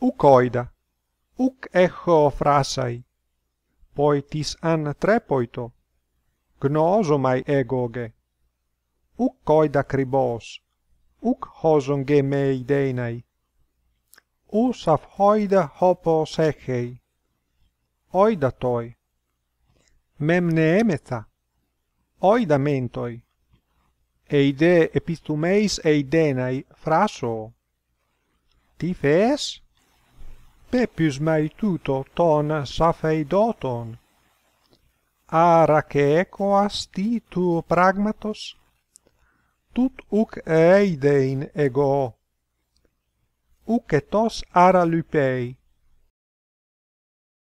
uc oida, uc echo frasai, poitis an trepoito, gnoso egoge, uc oida cribos, uc hoson ge mei deinai, us af oida hopo sechei, oida toi, mem ne oida mentoi, Eide epistumeis eidenai fraso. Ti fes? pe plus mai tuto ton sa feidoton ara checo astitu pragmatos tut uk eidein ego uketos ara lupei